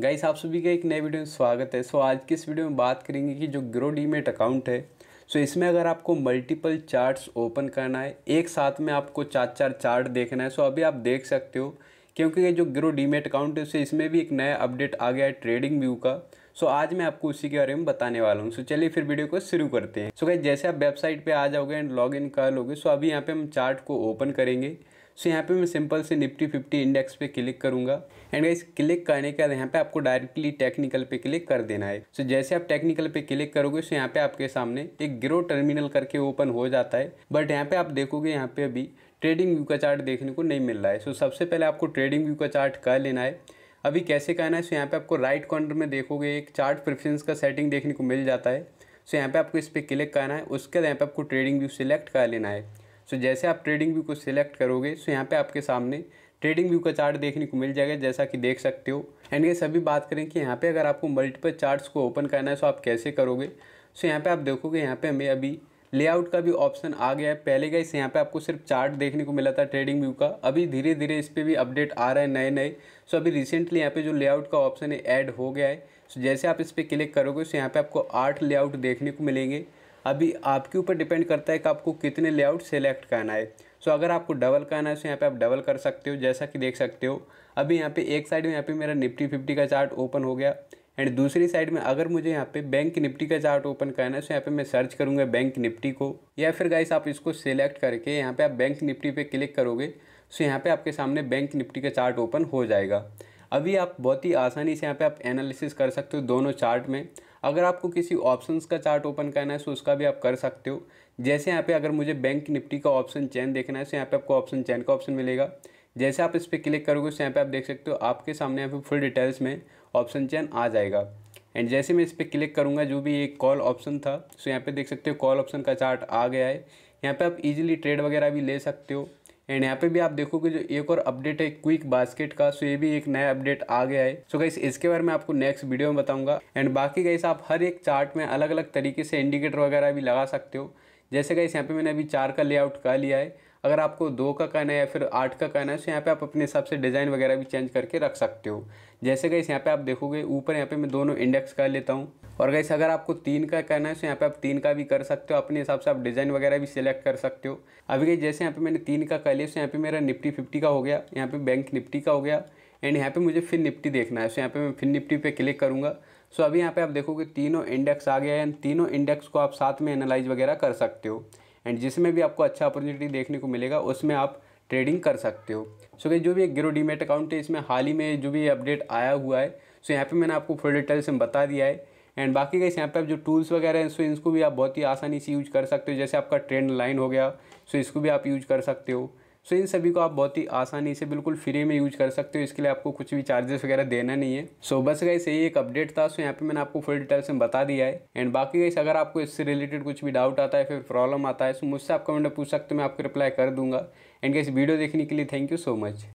guys आप सभी का एक नए वीडियो में स्वागत है सो आज की इस वीडियो में बात करेंगे कि जो ग्रो डीमेट अकाउंट है सो इसमें अगर आपको मल्टीपल चार्ट्स ओपन करना है एक साथ में आपको चार चार चार्ट देखना है सो अभी आप देख सकते हो क्योंकि ये जो ग्रो डीमेट अकाउंट है सो इसमें भी एक नया अपडेट आ गया है ट्रेडिंग व्यू का सो आज मैं आपको उसी के बारे में बताने वाला हूँ सो चलिए फिर वीडियो को शुरू करते हैं सो गाइस जैसे आप वेबसाइट पर आ जाओगे एंड लॉग इन कर लोगे सो अभी यहाँ पर हम चार्ट को ओपन करेंगे सो यहाँ पे मैं सिंपल से निफ्टी फिफ्टी इंडेक्स पे क्लिक करूँगा एंड गाइस क्लिक करने के बाद यहाँ पे आपको डायरेक्टली टेक्निकल पे क्लिक कर देना है सो so, जैसे आप टेक्निकल पे क्लिक करोगे सो यहाँ पे आपके सामने एक ग्रो टर्मिनल करके ओपन हो जाता है बट यहाँ पे आप देखोगे यहाँ पे अभी ट्रेडिंग व्यू का चार्ट देखने को नहीं मिल रहा है सो so, सबसे पहले आपको ट्रेडिंग व्यू का चार्ट कर लेना है अभी कैसे करना है सो so, यहाँ पे आपको राइट कॉर्नर में देखोगे एक चार्ट प्रेफरेंस का सेटिंग देखने को मिल जाता है सो so, यहाँ पे आपको इस पर क्लिक करना है उसके बाद यहाँ पे आपको ट्रेडिंग व्यू सिलेक्ट कर लेना है सो जैसे आप ट्रेडिंग व्यू को सिलेक्ट करोगे सो यहाँ पे आपके सामने ट्रेडिंग व्यू का चार्ट देखने को मिल जाएगा जैसा कि देख सकते हो एंड ये सभी बात करें कि यहाँ पे अगर आपको मल्टीपल चार्ट्स को ओपन करना है सो आप कैसे करोगे सो यहाँ पे आप देखोगे यहाँ पे हमें अभी लेआउट का भी ऑप्शन आ गया है पहले का इस यहाँ पे आपको सिर्फ चार्ट देखने को मिला था ट्रेडिंग व्यू का अभी धीरे धीरे इस पर भी अपडेट आ रहा है नए नए सो अभी रिसेंटली यहाँ पे जो लेआउट का ऑप्शन है ऐड हो गया है सो जैसे आप इस पर क्लिक करोगे सो यहाँ पे आपको आठ लेआउट देखने को मिलेंगे अभी आपके ऊपर डिपेंड करता है कि आपको कितने लेआउट सेलेक्ट करना है सो अगर आपको डबल करना है तो यहाँ पे आप डबल कर सकते हो जैसा कि देख सकते हो अभी यहाँ पे एक साइड में यहाँ पे मेरा निफ्टी फिफ्टी का चार्ट ओपन हो गया एंड दूसरी साइड में अगर मुझे यहाँ पे बैंक निफ्टी का चार्ट ओपन करना है तो यहाँ पे मैं सर्च करूँगा बैंक निफ्टी को या फिर गाइस आप इसको सेलेक्ट करके यहाँ पे आप बैंक निफ्टी पे क्लिक करोगे सो तो यहाँ पे आपके सामने बैंक निफ्टी का चार्ट ओपन हो जाएगा अभी आप बहुत ही आसानी से यहाँ पे आप एनालिसिस कर सकते हो दोनों चार्ट में अगर आपको किसी ऑप्शंस का चार्ट ओपन करना है तो उसका भी आप कर सकते हो जैसे यहाँ पे अगर मुझे बैंक निफ्टी का ऑप्शन चैन देखना है तो यहाँ पे आपको ऑप्शन चैन का ऑप्शन मिलेगा जैसे आप इस पर क्लिक करोगे तो यहाँ पे आप देख सकते हो आपके सामने यहाँ पे फुल डिटेल्स में ऑप्शन चैन आ जाएगा एंड जैसे मैं इस पर क्लिक करूँगा जो भी एक कॉल ऑप्शन था सो तो यहाँ पे देख सकते हो कॉल ऑप्शन का चार्ट आ गया है यहाँ पे आप इजीली ट्रेड वगैरह भी ले सकते हो एंड यहाँ पे भी आप देखोगे जो एक और अपडेट है क्विक बास्केट का सो ये भी एक नया अपडेट आ गया है सो गाइस इसके बारे में आपको नेक्स्ट वीडियो में बताऊंगा एंड बाकी गाइस आप हर एक चार्ट में अलग अलग तरीके से इंडिकेटर वगैरह भी लगा सकते हो जैसे गाइस यहाँ पे मैंने अभी चार का लेआउट कर लिया है अगर आपको दो का कहना है या फिर आठ का कहना है तो यहाँ पे आप अपने हिसाब से डिज़ाइन वगैरह भी चेंज करके रख सकते हो जैसे गई यहाँ पे आप देखोगे ऊपर यहाँ पे मैं दोनों इंडेक्स कर लेता हूँ और गैस अगर आपको तीन का कहना है तो यहाँ पे आप तीन का भी कर सकते हो अपने हिसाब से आप डिज़ाइन वगैरह भी सिलेक्ट कर सकते हो अभी गई जैसे यहाँ पे मैंने तीन का कह लिया तो यहाँ पे मेरा निफ्टी फिफ्टी का हो गया यहाँ पे बैंक निफ्टी का हो गया एंड यहाँ पे मुझे फिर निफ्टी देखना है सो यहाँ पे मैं फिर निफ्टी पर क्लिक करूँगा सो अभी यहाँ पर आप देखोगे तीनों इंडेक्स आ गया है तीनों इंडेक्स को आप साथ में एनालाइज वगैरह कर सकते हो एंड जिसमें भी आपको अच्छा अपॉर्चुनिटी देखने को मिलेगा उसमें आप ट्रेडिंग कर सकते हो सो so, जो भी गिरो डीमेट अकाउंट है इसमें हाल ही में जो भी अपडेट आया हुआ है सो so, यहाँ पे मैंने आपको फुल डिटेल्स में बता दिया है एंड बाकी का यहाँ पे आप जो टूल्स वगैरह हैं सो इनको भी आप बहुत ही आसानी से यूज कर सकते हो जैसे आपका ट्रेंड लाइन हो गया सो so इसको भी आप यूज कर सकते हो सो इन सभी को आप बहुत ही आसानी से बिल्कुल फ्री में यूज कर सकते हो इसके लिए आपको कुछ भी चार्जेस वगैरह देना नहीं है सो बस गई यही एक अपडेट था सो यहाँ पे मैंने आपको फुल डिटेल्स में बता दिया है एंड बाकी गई अगर आपको इससे रिलेटेड कुछ भी डाउट आता है फिर प्रॉब्लम आता है सो तो मुझसे आप कमेंट में पूछ सकते हो मैं आपको रिप्लाई कर दूंगा एंड गई वीडियो देखने के लिए थैंक यू सो मच